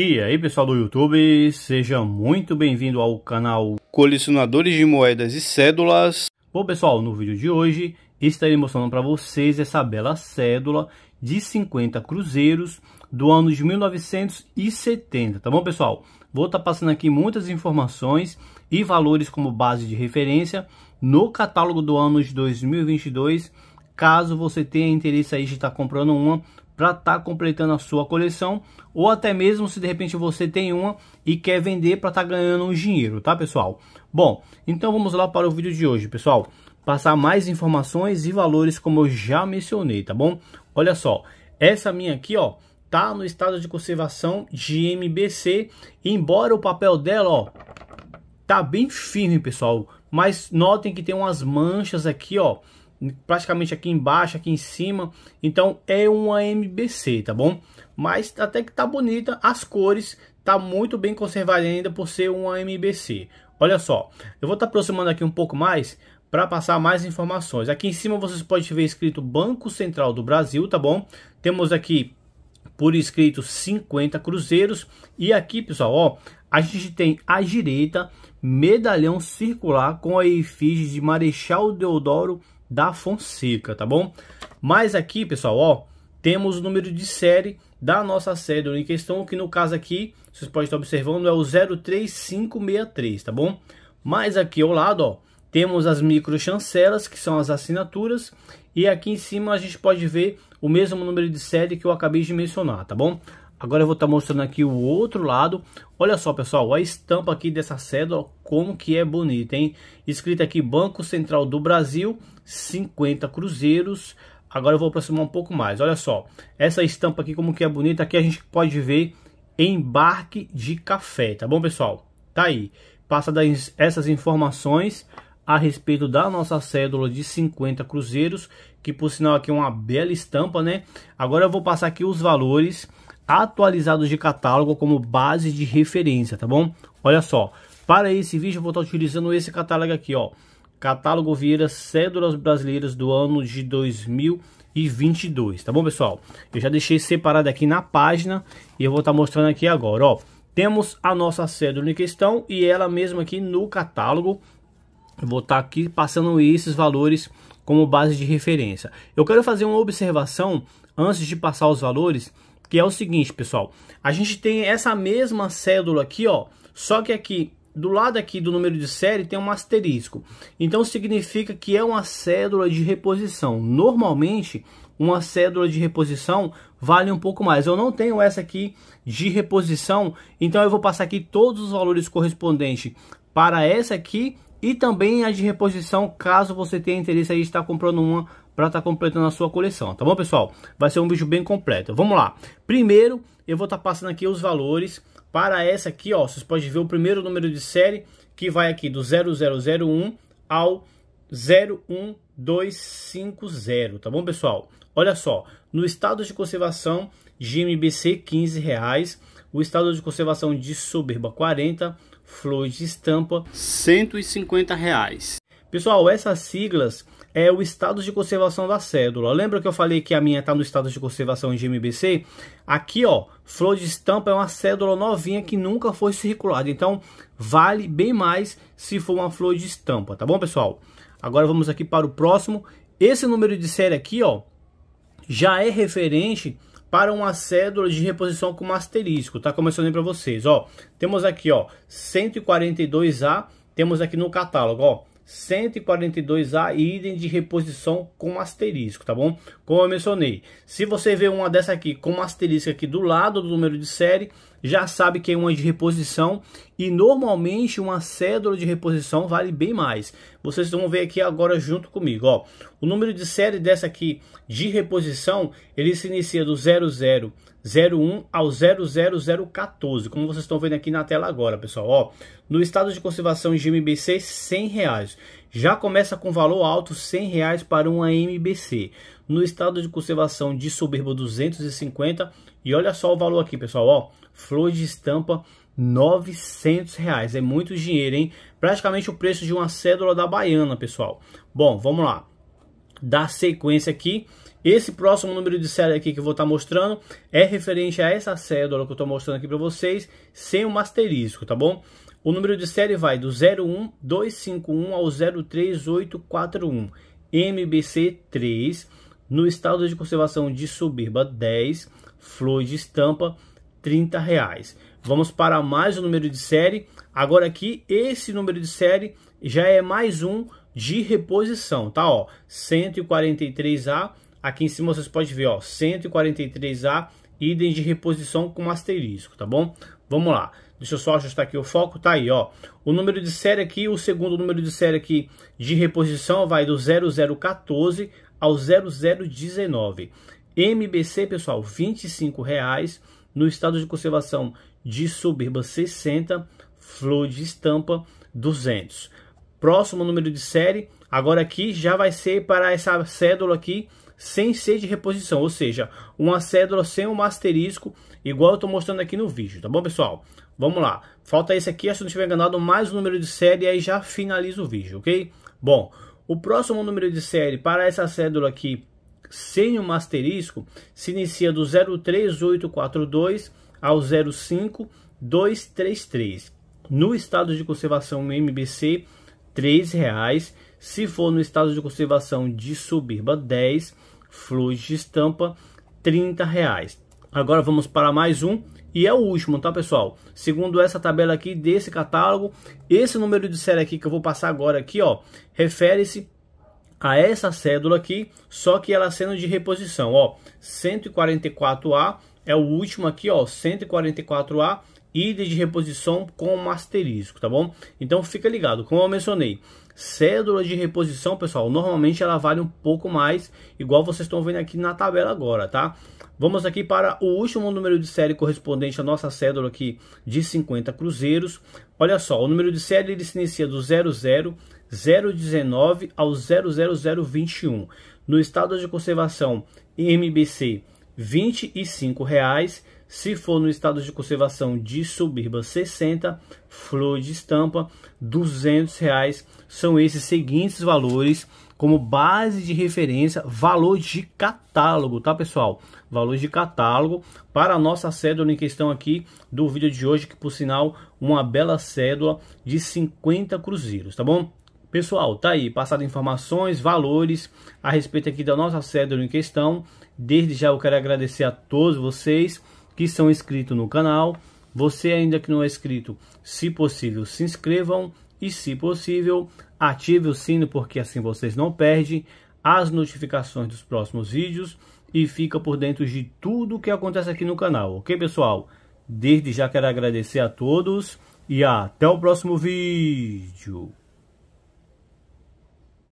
E aí pessoal do YouTube, seja muito bem-vindo ao canal Colecionadores de Moedas e Cédulas. Bom pessoal, no vídeo de hoje estarei mostrando para vocês essa bela cédula de 50 cruzeiros do ano de 1970, tá bom pessoal? Vou estar tá passando aqui muitas informações e valores como base de referência no catálogo do ano de 2022, caso você tenha interesse aí de estar tá comprando uma para estar tá completando a sua coleção, ou até mesmo se de repente você tem uma e quer vender para estar tá ganhando um dinheiro, tá pessoal? Bom, então vamos lá para o vídeo de hoje, pessoal. Passar mais informações e valores como eu já mencionei, tá bom? Olha só, essa minha aqui, ó, tá no estado de conservação de MBC, embora o papel dela, ó, tá bem firme, pessoal. Mas notem que tem umas manchas aqui, ó, praticamente aqui embaixo, aqui em cima. Então é uma MBC, tá bom? Mas até que tá bonita, as cores tá muito bem conservada ainda por ser uma MBC. Olha só, eu vou estar tá aproximando aqui um pouco mais para passar mais informações. Aqui em cima vocês podem ver escrito Banco Central do Brasil, tá bom? Temos aqui por escrito 50 cruzeiros e aqui, pessoal, ó, a gente tem à direita medalhão circular com a efígie de Marechal Deodoro da Fonseca, tá bom? Mas aqui, pessoal, ó, temos o número de série da nossa cédula em questão, que no caso aqui, vocês podem estar observando, é o 03563, tá bom? Mas aqui ao lado, ó, temos as chancelas, que são as assinaturas, e aqui em cima a gente pode ver o mesmo número de série que eu acabei de mencionar, tá bom? Agora eu vou estar tá mostrando aqui o outro lado. Olha só, pessoal, a estampa aqui dessa cédula, como que é bonita, hein? escrito aqui Banco Central do Brasil, 50 cruzeiros. Agora eu vou aproximar um pouco mais. Olha só, essa estampa aqui como que é bonita. Aqui a gente pode ver embarque de café, tá bom, pessoal? Tá aí. Passa das, essas informações a respeito da nossa cédula de 50 cruzeiros, que por sinal aqui é uma bela estampa, né? Agora eu vou passar aqui os valores atualizados de catálogo como base de referência, tá bom? Olha só, para esse vídeo eu vou estar utilizando esse catálogo aqui, ó. Catálogo Vieira Cédulas Brasileiras do ano de 2022, tá bom, pessoal? Eu já deixei separado aqui na página e eu vou estar mostrando aqui agora, ó. Temos a nossa cédula em questão e ela mesma aqui no catálogo. Eu vou estar aqui passando esses valores como base de referência. Eu quero fazer uma observação antes de passar os valores que é o seguinte, pessoal. A gente tem essa mesma cédula aqui, ó, só que aqui do lado aqui do número de série tem um asterisco. Então significa que é uma cédula de reposição. Normalmente, uma cédula de reposição vale um pouco mais. Eu não tenho essa aqui de reposição, então eu vou passar aqui todos os valores correspondentes para essa aqui e também a de reposição, caso você tenha interesse aí estar comprando uma para estar tá completando a sua coleção, tá bom, pessoal? Vai ser um vídeo bem completo. Vamos lá. Primeiro, eu vou estar tá passando aqui os valores para essa aqui, ó. Vocês podem ver o primeiro número de série que vai aqui do 0001 ao 01250, tá bom, pessoal? Olha só, no estado de conservação GMBC 15 reais. o estado de conservação de soberba 40, flor de estampa 150 reais. Pessoal, essas siglas é o estado de conservação da cédula. Lembra que eu falei que a minha está no estado de conservação em GMBC? Aqui, ó, flor de estampa é uma cédula novinha que nunca foi circulada. Então, vale bem mais se for uma flor de estampa, tá bom, pessoal? Agora vamos aqui para o próximo. Esse número de série aqui, ó, já é referente para uma cédula de reposição com asterisco, tá? Como eu para vocês, ó. Temos aqui, ó, 142A, temos aqui no catálogo, ó, 142A item de reposição com asterisco, tá bom? Como eu mencionei, se você vê uma dessa aqui com asterisco aqui do lado do número de série, já sabe que é uma de reposição e normalmente uma cédula de reposição vale bem mais. Vocês vão ver aqui agora junto comigo, ó. O número de série dessa aqui de reposição, ele se inicia do 00 01 ao 00014, como vocês estão vendo aqui na tela agora, pessoal. Ó, no estado de conservação de MBC, 100 reais. Já começa com valor alto, 100 reais para uma MBC. No estado de conservação de soberba, 250. E olha só o valor aqui, pessoal. Ó, flor de estampa 900 reais. É muito dinheiro, hein? Praticamente o preço de uma cédula da Baiana, pessoal. Bom, vamos lá. Da sequência aqui. Esse próximo número de série aqui que eu vou estar tá mostrando é referente a essa cédula que eu estou mostrando aqui para vocês, sem o um asterisco, tá bom? O número de série vai do 01251 ao 03841, MBC 3, no estado de conservação de subirba 10, flor de estampa 30 reais. Vamos para mais um número de série. Agora aqui, esse número de série já é mais um de reposição, tá? Ó, 143A. Aqui em cima vocês podem ver, ó, 143A, Item de reposição com asterisco, tá bom? Vamos lá. Deixa eu só ajustar aqui o foco, tá aí, ó. O número de série aqui, o segundo número de série aqui de reposição vai do 0014 ao 0019. MBC, pessoal, R$ 25,00. No estado de conservação de Soberba 60, flor de estampa 200. Próximo número de série, agora aqui já vai ser para essa cédula aqui sem ser de reposição, ou seja, uma cédula sem um asterisco, igual eu estou mostrando aqui no vídeo, tá bom pessoal? Vamos lá, falta esse aqui, se não estiver enganado, mais um número de série e aí já finaliza o vídeo, ok? Bom, o próximo número de série para essa cédula aqui sem um asterisco se inicia do 03842 ao 05233. No estado de conservação MBC, R$ 3,00. Se for no estado de conservação de Subirba 10,00. flores de estampa, R$ 30,00. Agora vamos para mais um e é o último, tá pessoal? Segundo essa tabela aqui desse catálogo, esse número de série aqui que eu vou passar agora aqui, ó, refere-se a essa cédula aqui, só que ela sendo de reposição, ó, 144A é o último aqui, ó, 144A, ida de reposição com um asterisco, tá bom? Então fica ligado, como eu mencionei, cédula de reposição, pessoal, normalmente ela vale um pouco mais, igual vocês estão vendo aqui na tabela agora, tá? Vamos aqui para o último número de série correspondente à nossa cédula aqui de 50 cruzeiros. Olha só, o número de série ele se inicia do 00, 019 ao 00021. No estado de conservação MBC, R$ reais Se for no estado de conservação de Subirba 60, flor de estampa, R$ reais São esses seguintes valores como base de referência valor de catálogo, tá pessoal? Valor de catálogo para a nossa cédula em questão aqui do vídeo de hoje, que por sinal, uma bela cédula de 50 cruzeiros, tá bom? Pessoal, tá aí, passado informações, valores a respeito aqui da nossa cédula em questão. Desde já eu quero agradecer a todos vocês que são inscritos no canal. Você ainda que não é inscrito, se possível, se inscrevam e se possível, ative o sino porque assim vocês não perdem as notificações dos próximos vídeos e fica por dentro de tudo o que acontece aqui no canal, ok pessoal? Desde já quero agradecer a todos e até o próximo vídeo.